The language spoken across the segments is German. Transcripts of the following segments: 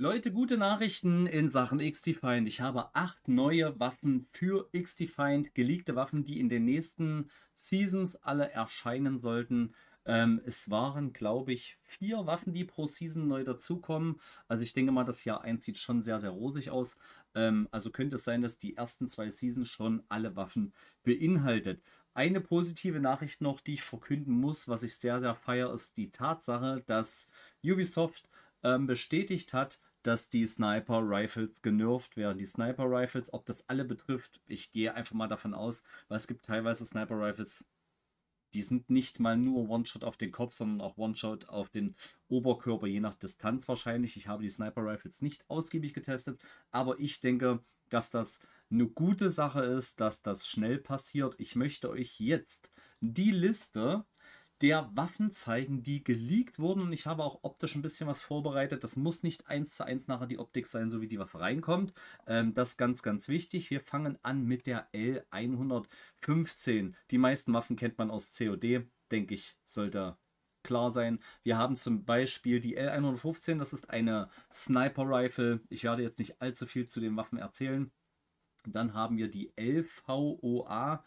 Leute, gute Nachrichten in Sachen XT-Find. Ich habe acht neue Waffen für XT-Find, geleakte Waffen, die in den nächsten Seasons alle erscheinen sollten. Ähm, es waren, glaube ich, vier Waffen, die pro Season neu dazukommen. Also ich denke mal, das Jahr 1 sieht schon sehr, sehr rosig aus. Ähm, also könnte es sein, dass die ersten zwei Seasons schon alle Waffen beinhaltet. Eine positive Nachricht noch, die ich verkünden muss, was ich sehr, sehr feiere, ist die Tatsache, dass Ubisoft ähm, bestätigt hat, dass die Sniper Rifles genervt werden. Die Sniper Rifles, ob das alle betrifft, ich gehe einfach mal davon aus, weil es gibt teilweise Sniper Rifles, die sind nicht mal nur One-Shot auf den Kopf, sondern auch One-Shot auf den Oberkörper, je nach Distanz wahrscheinlich. Ich habe die Sniper Rifles nicht ausgiebig getestet, aber ich denke, dass das eine gute Sache ist, dass das schnell passiert. Ich möchte euch jetzt die Liste der Waffen zeigen, die geleakt wurden. Und ich habe auch optisch ein bisschen was vorbereitet. Das muss nicht eins zu eins nachher die Optik sein, so wie die Waffe reinkommt. Ähm, das ist ganz, ganz wichtig. Wir fangen an mit der L115. Die meisten Waffen kennt man aus COD. Denke ich, sollte klar sein. Wir haben zum Beispiel die L115. Das ist eine Sniper Rifle. Ich werde jetzt nicht allzu viel zu den Waffen erzählen. Dann haben wir die LVOA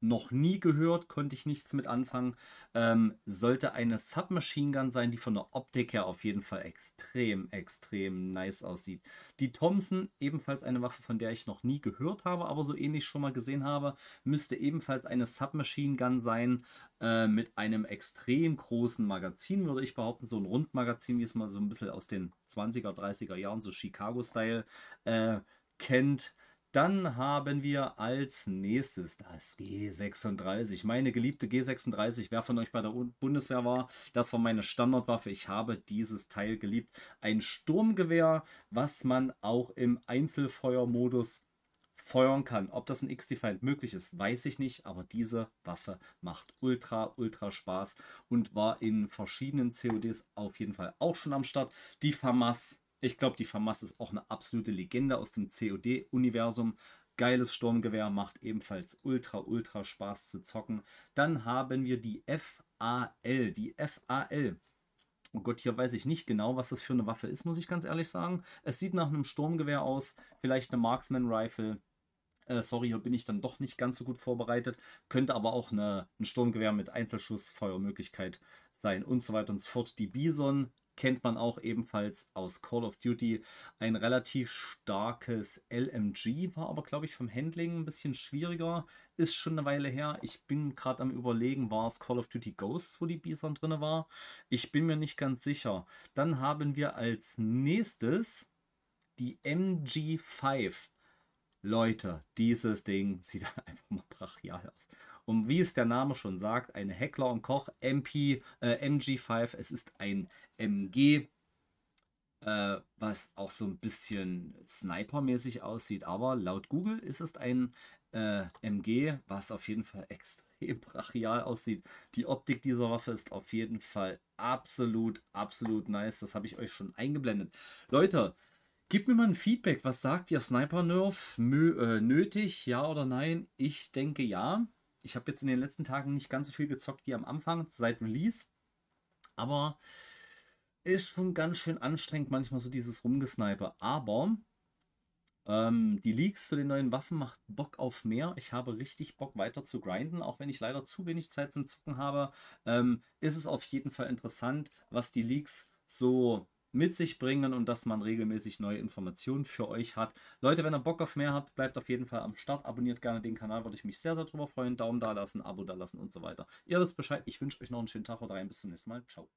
noch nie gehört, konnte ich nichts mit anfangen. Ähm, sollte eine Submachine Gun sein, die von der Optik her auf jeden Fall extrem, extrem nice aussieht. Die Thompson, ebenfalls eine Waffe, von der ich noch nie gehört habe, aber so ähnlich schon mal gesehen habe, müsste ebenfalls eine Submachine Gun sein äh, mit einem extrem großen Magazin, würde ich behaupten. So ein Rundmagazin, wie es mal so ein bisschen aus den 20er, 30er Jahren, so Chicago-Style äh, kennt. Dann haben wir als nächstes das G36. Meine geliebte G36, wer von euch bei der Bundeswehr war, das war meine Standardwaffe. Ich habe dieses Teil geliebt. Ein Sturmgewehr, was man auch im Einzelfeuermodus feuern kann. Ob das in x defined möglich ist, weiß ich nicht, aber diese Waffe macht ultra, ultra Spaß und war in verschiedenen CODs auf jeden Fall auch schon am Start. Die FAMAS ich glaube, die Famas ist auch eine absolute Legende aus dem COD-Universum. Geiles Sturmgewehr macht ebenfalls ultra, ultra Spaß zu zocken. Dann haben wir die FAL. Die FAL. Oh Gott, hier weiß ich nicht genau, was das für eine Waffe ist, muss ich ganz ehrlich sagen. Es sieht nach einem Sturmgewehr aus, vielleicht eine Marksman Rifle. Äh, sorry, hier bin ich dann doch nicht ganz so gut vorbereitet. Könnte aber auch eine, ein Sturmgewehr mit Einzelschussfeuermöglichkeit sein und so weiter und so fort. Die Bison kennt man auch ebenfalls aus Call of Duty. Ein relativ starkes LMG, war aber, glaube ich, vom Handling ein bisschen schwieriger. Ist schon eine Weile her. Ich bin gerade am Überlegen, war es Call of Duty Ghosts, wo die Bison drin war? Ich bin mir nicht ganz sicher. Dann haben wir als nächstes die MG5. Leute, dieses Ding sieht einfach mal brachial aus. Und wie es der Name schon sagt, eine Heckler und Koch MP, äh, MG5. Es ist ein MG, äh, was auch so ein bisschen snipermäßig aussieht. Aber laut Google ist es ein äh, MG, was auf jeden Fall extrem brachial aussieht. Die Optik dieser Waffe ist auf jeden Fall absolut, absolut nice. Das habe ich euch schon eingeblendet. Leute, Gebt mir mal ein Feedback. Was sagt ihr? Sniper Nerf? äh, nötig? Ja oder nein? Ich denke ja ich habe jetzt in den letzten Tagen nicht ganz so viel gezockt wie am Anfang, seit Release. Aber ist schon ganz schön anstrengend, manchmal so dieses Rumgesniper. Aber ähm, die Leaks zu den neuen Waffen macht Bock auf mehr. Ich habe richtig Bock weiter zu grinden, auch wenn ich leider zu wenig Zeit zum Zocken habe. Ähm, ist es auf jeden Fall interessant, was die Leaks so mit sich bringen und dass man regelmäßig neue Informationen für euch hat. Leute, wenn ihr Bock auf mehr habt, bleibt auf jeden Fall am Start. Abonniert gerne den Kanal, würde ich mich sehr, sehr drüber freuen. Daumen da lassen, Abo da lassen und so weiter. Ihr wisst Bescheid. Ich wünsche euch noch einen schönen Tag oder rein. Bis zum nächsten Mal. Ciao.